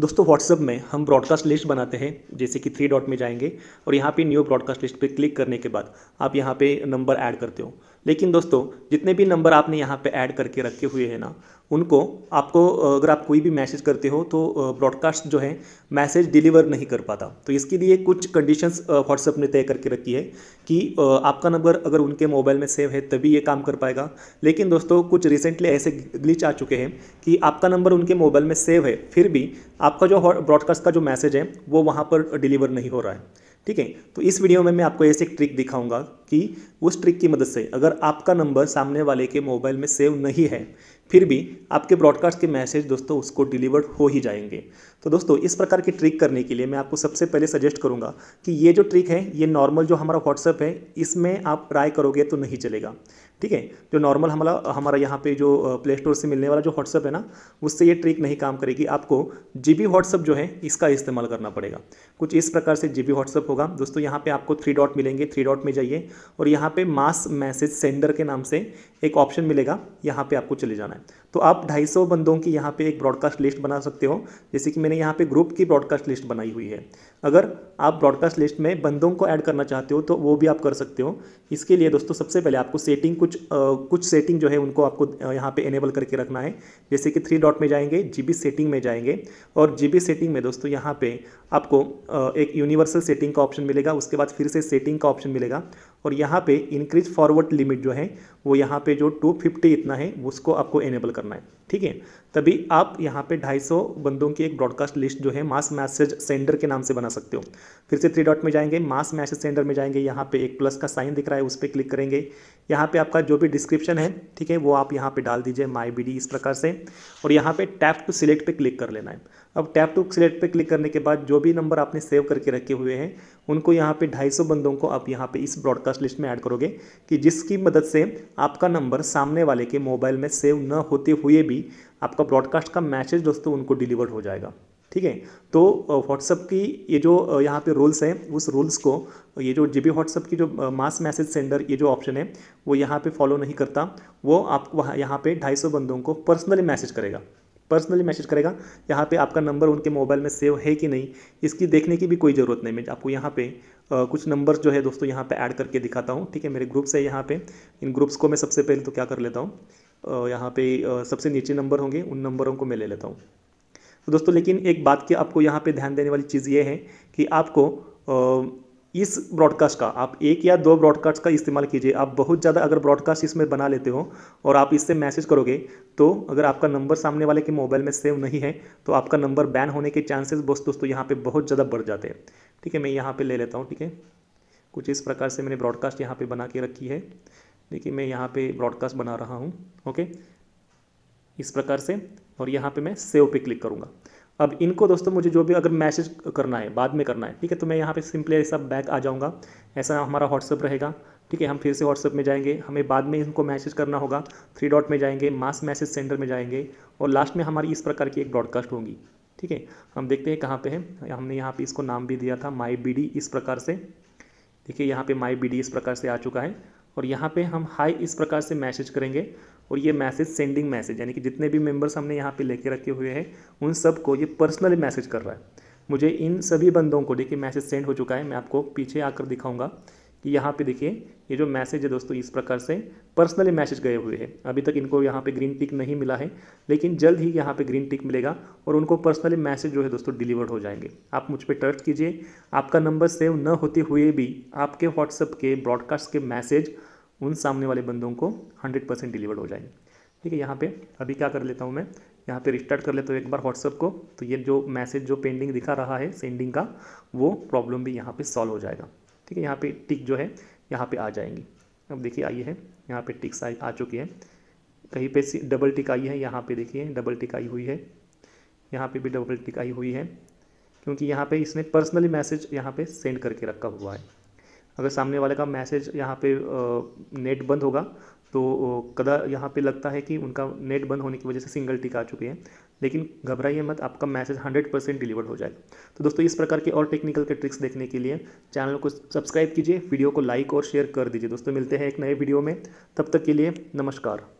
दोस्तों व्हाट्सअप में हम ब्रॉडकास्ट लिस्ट बनाते हैं जैसे कि थ्री डॉट में जाएंगे और यहाँ पे न्यू ब्रॉडकास्ट लिस्ट पे क्लिक करने के बाद आप यहाँ पे नंबर ऐड करते हो लेकिन दोस्तों जितने भी नंबर आपने यहाँ पे ऐड करके रखे हुए हैं ना उनको आपको अगर आप कोई भी मैसेज करते हो तो ब्रॉडकास्ट जो है मैसेज डिलीवर नहीं कर पाता तो इसके लिए कुछ कंडीशंस व्हाट्सएप ने तय करके रखी है कि आपका नंबर अगर उनके मोबाइल में सेव है तभी ये काम कर पाएगा लेकिन दोस्तों कुछ रिसेंटली ऐसे ग्लिच आ चुके हैं कि आपका नंबर उनके मोबाइल में सेव है फिर भी आपका जो ब्रॉडकास्ट का जो मैसेज है वो वहाँ पर डिलीवर नहीं हो रहा है ठीक है तो इस वीडियो में मैं आपको ऐसे एक ट्रिक दिखाऊंगा कि उस ट्रिक की मदद से अगर आपका नंबर सामने वाले के मोबाइल में सेव नहीं है फिर भी आपके ब्रॉडकास्ट के मैसेज दोस्तों उसको डिलीवर्ड हो ही जाएंगे तो दोस्तों इस प्रकार की ट्रिक करने के लिए मैं आपको सबसे पहले सजेस्ट करूंगा कि ये जो ट्रिक है ये नॉर्मल जो हमारा व्हाट्सअप है इसमें आप ट्राई करोगे तो नहीं चलेगा ठीक है जो नॉर्मल हमारा हमारा यहाँ पे जो प्ले स्टोर से मिलने वाला जो व्हाट्सअप है ना उससे ये ट्रिक नहीं काम करेगी आपको जी बी व्हाट्सअप जो है इसका इस्तेमाल करना पड़ेगा कुछ इस प्रकार से जी बी व्हाट्सअप होगा दोस्तों यहाँ पे आपको थ्री डॉट मिलेंगे थ्री डॉट में जाइए और यहाँ पे मास मैसेज सेंडर के नाम से एक ऑप्शन मिलेगा यहाँ पे आपको चले जाना है तो आप 250 बंदों की यहाँ पे एक ब्रॉडकास्ट लिस्ट बना सकते हो जैसे कि मैंने यहाँ पे ग्रुप की ब्रॉडकास्ट लिस्ट बनाई हुई है अगर आप ब्रॉडकास्ट लिस्ट में बंदों को ऐड करना चाहते हो तो वो भी आप कर सकते हो इसके लिए दोस्तों सबसे पहले आपको सेटिंग कुछ आ, कुछ सेटिंग जो है उनको आपको यहाँ पर एनेबल करके रखना है जैसे कि थ्री डॉट में जाएंगे जी सेटिंग में जाएंगे और जी सेटिंग में दोस्तों यहाँ पर आपको एक यूनिवर्सल सेटिंग का ऑप्शन मिलेगा उसके बाद फिर से सेटिंग का ऑप्शन मिलेगा और यहाँ पे इंक्रीज फॉरवर्ड लिमिट जो है वो यहाँ पे जो 250 इतना है उसको आपको एनेबल करना है ठीक है तभी आप यहाँ पे 250 बंदों की एक ब्रॉडकास्ट लिस्ट जो है मास मैसेज सेंडर के नाम से बना सकते हो फिर से थ्री डॉट में जाएंगे मास मैसेज सेंडर में जाएंगे यहाँ पे एक प्लस का साइन दिख रहा है उस पर क्लिक करेंगे यहाँ पे आपका जो भी डिस्क्रिप्शन है ठीक है वो आप यहाँ पे डाल दीजिए माई बी इस प्रकार से और यहाँ पे टैप टू सिलेक्ट पे क्लिक कर लेना है अब टैप टू सिलेक्ट पे क्लिक करने के बाद जो भी नंबर आपने सेव करके रखे हुए हैं उनको यहाँ पे 250 बंदों को आप यहाँ पे इस ब्रॉडकास्ट लिस्ट में ऐड करोगे कि जिसकी मदद से आपका नंबर सामने वाले के मोबाइल में सेव न होते हुए भी भी आपका ब्रॉडकास्ट का मैसेज दोस्तों उनको डिलीवर्ड हो जाएगा ठीक है तो व्हाट्सअप की ये जो यहाँ पे रूल्स हैं उस रूल्स को ये जो जी बी व्हाट्सअप की जो मास मैसेज सेंडर ये जो ऑप्शन है वो यहाँ पे फॉलो नहीं करता वो आपको यहाँ पे 250 बंदों को पर्सनली मैसेज करेगा पर्सनली मैसेज करेगा यहाँ पे आपका नंबर उनके मोबाइल में सेव है कि नहीं इसकी देखने की भी कोई ज़रूरत नहीं मैं आपको यहाँ पे कुछ नंबर जो है दोस्तों यहाँ पे ऐड करके दिखाता हूँ ठीक है मेरे ग्रुप्स है यहाँ पे इन ग्रुप्स को मैं सबसे पहले तो क्या कर लेता हूँ यहाँ पे सबसे नीचे नंबर होंगे उन नंबरों को मैं ले लेता हूँ तो दोस्तों लेकिन एक बात की आपको यहाँ पे ध्यान देने वाली चीज़ ये है कि आपको इस ब्रॉडकास्ट का आप एक या दो ब्रॉडकास्ट का इस्तेमाल कीजिए आप बहुत ज़्यादा अगर ब्रॉडकास्ट इसमें बना लेते हो और आप इससे मैसेज करोगे तो अगर आपका नंबर सामने वाले के मोबाइल में सेव नहीं है तो आपका नंबर बैन होने के चांसेस बस दोस्तों यहाँ पे बहुत ज़्यादा बढ़ जाते हैं ठीक है मैं यहाँ पर ले लेता हूँ ठीक है कुछ इस प्रकार से मैंने ब्रॉडकास्ट यहाँ पर बना के रखी है देखिए मैं यहाँ पे ब्रॉडकास्ट बना रहा हूँ ओके इस प्रकार से और यहाँ पे मैं सेव पे क्लिक करूँगा अब इनको दोस्तों मुझे जो भी अगर मैसेज करना है बाद में करना है ठीक है तो मैं यहाँ पे सिंपली ऐसा बैक आ जाऊँगा ऐसा हमारा व्हाट्सअप रहेगा ठीक है हम फिर से व्हाट्सअप में जाएंगे हमें बाद में इनको मैसेज करना होगा थ्री डॉट में जाएंगे मास मैसेज सेंटर में जाएंगे और लास्ट में हमारी इस प्रकार की एक ब्रॉडकास्ट होगी ठीक है हम देखते हैं कहाँ पे है हमने यहाँ पे इसको नाम भी दिया था माई बी इस प्रकार से देखिए यहाँ पे माई बी इस प्रकार से आ चुका है और यहाँ पे हम हाई इस प्रकार से मैसेज करेंगे और ये मैसेज सेंडिंग मैसेज यानी कि जितने भी मेंबर्स हमने यहाँ पे लेके रखे हुए हैं उन सब को ये पर्सनली मैसेज कर रहा है मुझे इन सभी बंदों को देखिए मैसेज सेंड हो चुका है मैं आपको पीछे आकर दिखाऊंगा कि यहाँ पे देखिए ये जो मैसेज है दोस्तों इस प्रकार से पर्सनली मैसेज गए हुए हैं अभी तक इनको यहाँ पे ग्रीन टिक नहीं मिला है लेकिन जल्द ही यहाँ पे ग्रीन टिक मिलेगा और उनको पर्सनली मैसेज जो है दोस्तों डिलीवर्ड हो जाएंगे आप मुझ पर ट्रस्ट कीजिए आपका नंबर सेव न होते हुए भी आपके व्हाट्सअप के ब्रॉडकास्ट के मैसेज उन सामने वाले बंदों को हंड्रेड परसेंट डिलीवर्ड हो जाएंगे ठीक है यहाँ पर अभी क्या कर लेता हूँ मैं यहाँ पे रिस्टार्ट कर लेता हूँ एक बार व्हाट्सअप को तो ये जो मैसेज जो पेंडिंग दिखा रहा है सेंडिंग का वो प्रॉब्लम भी यहाँ पे सॉल्व हो जाएगा ठीक है यहाँ पे टिक जो है यहाँ पे आ जाएंगी अब देखिए आई है यहाँ पे टिक्स आ, आ चुकी है कहीं पे डबल टिक आई है यहाँ पे देखिए डबल टिक आई हुई है यहाँ पे भी डबल टिक आई हुई है क्योंकि यहाँ पे इसने पर्सनली मैसेज यहाँ पे सेंड करके रखा हुआ है अगर सामने वाले का मैसेज यहाँ पे नेट बंद होगा तो कदा यहाँ पे लगता है कि उनका नेट बंद होने की वजह से सिंगल टिक आ चुकी है लेकिन घबराइए मत आपका मैसेज 100 परसेंट डिलीवर हो जाएगा तो दोस्तों इस प्रकार के और टेक्निकल के ट्रिक्स देखने के लिए चैनल को सब्सक्राइब कीजिए वीडियो को लाइक और शेयर कर दीजिए दोस्तों मिलते हैं एक नए वीडियो में तब तक के लिए नमस्कार